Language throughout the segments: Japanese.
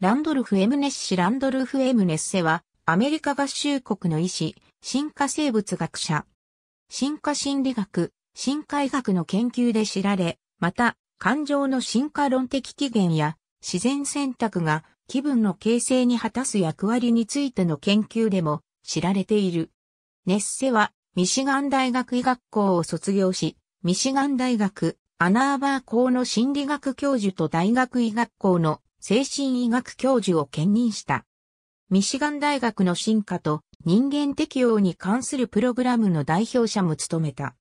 ランドルフ・エムネッシランドルフ・エムネッセは、アメリカ合衆国の医師、進化生物学者。進化心理学、進化医学の研究で知られ、また、感情の進化論的起源や、自然選択が気分の形成に果たす役割についての研究でも知られている。ネッセは、ミシガン大学医学校を卒業し、ミシガン大学、アナーバー校の心理学教授と大学医学校の精神医学教授を兼任した。ミシガン大学の進化と人間適応に関するプログラムの代表者も務めた。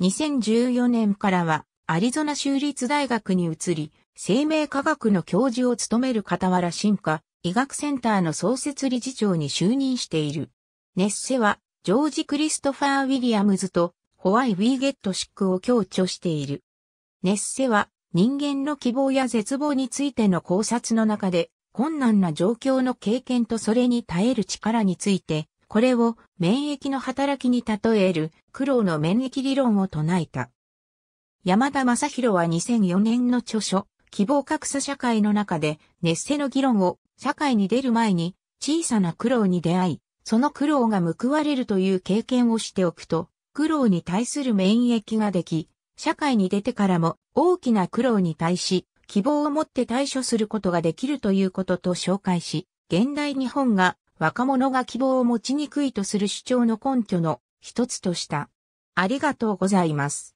2014年からはアリゾナ州立大学に移り、生命科学の教授を務める傍ら進化医学センターの創設理事長に就任している。ネッセはジョージ・クリストファー・ウィリアムズとホワイ・ウィーゲット・シックを強調している。ネッセは人間の希望や絶望についての考察の中で、困難な状況の経験とそれに耐える力について、これを免疫の働きに例える苦労の免疫理論を唱えた。山田正宏は2004年の著書、希望格差社会の中で、熱瀬の議論を社会に出る前に小さな苦労に出会い、その苦労が報われるという経験をしておくと、苦労に対する免疫ができ、社会に出てからも大きな苦労に対し、希望を持って対処することができるということと紹介し、現代日本が若者が希望を持ちにくいとする主張の根拠の一つとした。ありがとうございます。